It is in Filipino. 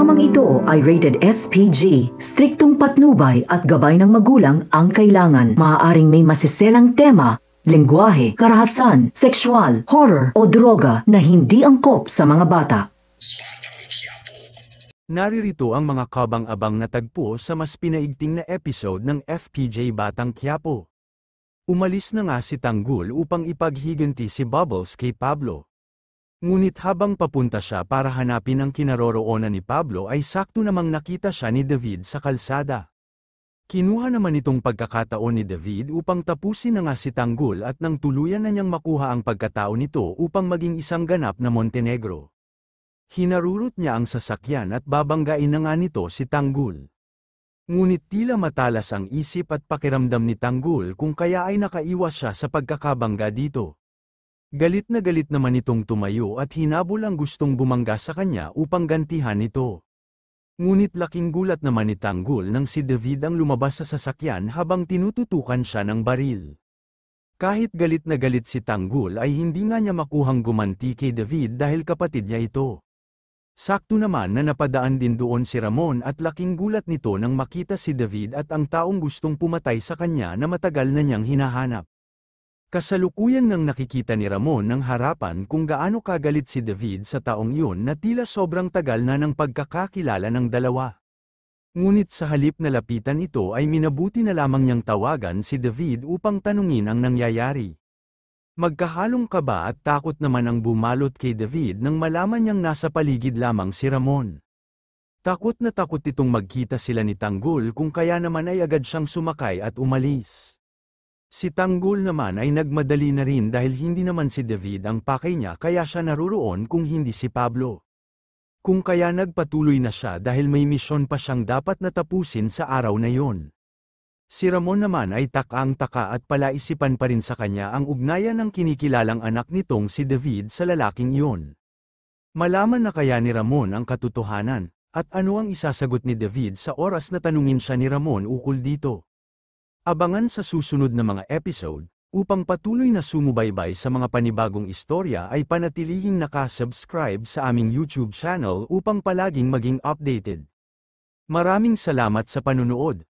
Programang ito ay rated SPG. Striktong patnubay at gabay ng magulang ang kailangan. Maaaring may masiselang tema, lengguwahe, karahasan, sexual, horror o droga na hindi angkop sa mga bata. Naririto ang mga kabang-abang na tagpo sa mas pinaigting na episode ng FPJ Batang Kiyapo. Umalis na nga si Tanggol upang ipaghiganti si Bubbles kay Pablo. Ngunit habang papunta siya para hanapin ang kinaroroonan ni Pablo ay sakto namang nakita siya ni David sa kalsada. Kinuha naman itong pagkakataon ni David upang tapusin na nga si Tanggol at nang tuluyan na niyang makuha ang pagkatao nito upang maging isang ganap na Montenegro. Hinarurot niya ang sasakyan at babanggain na nga nito si Tanggol. Ngunit tila matalas ang isip at pakiramdam ni Tanggol kung kaya ay nakaiwas siya sa pagkakabangga dito. Galit na galit naman itong tumayo at hinabol ang gustong bumangga sa kanya upang gantihan ito. Ngunit laking gulat naman ni Tanggol nang si David ang lumabas sa sasakyan habang tinututukan siya ng baril. Kahit galit na galit si Tanggol ay hindi nga niya makuhang gumanti kay David dahil kapatid niya ito. Sakto naman na napadaan din doon si Ramon at laking gulat nito nang makita si David at ang taong gustong pumatay sa kanya na matagal na niyang hinahanap. Kasalukuyan nang nakikita ni Ramon ng harapan kung gaano kagalit si David sa taong iyon na tila sobrang tagal na ng pagkakakilala ng dalawa. Ngunit sa halip na lapitan ito ay minabuti na lamang niyang tawagan si David upang tanungin ang nangyayari. Magkahalong kaba at takot naman ang bumalot kay David nang malaman niyang nasa paligid lamang si Ramon. Takot na takot itong magkita sila ni Tanggol kung kaya naman ay agad siyang sumakay at umalis. Si Tanggol naman ay nagmadali na rin dahil hindi naman si David ang pakay niya kaya siya naruroon kung hindi si Pablo. Kung kaya nagpatuloy na siya dahil may misyon pa siyang dapat natapusin sa araw na yon. Si Ramon naman ay takang taka at palaisipan pa rin sa kanya ang ugnayan ng kinikilalang anak nitong si David sa lalaking iyon. Malaman na kaya ni Ramon ang katotohanan, at ano ang isasagot ni David sa oras na tanungin siya ni Ramon ukol dito. Abangan sa susunod na mga episode, upang patuloy na sumubaybay sa mga panibagong istorya ay panatilihing nakasubscribe sa aming YouTube channel upang palaging maging updated. Maraming salamat sa panunood.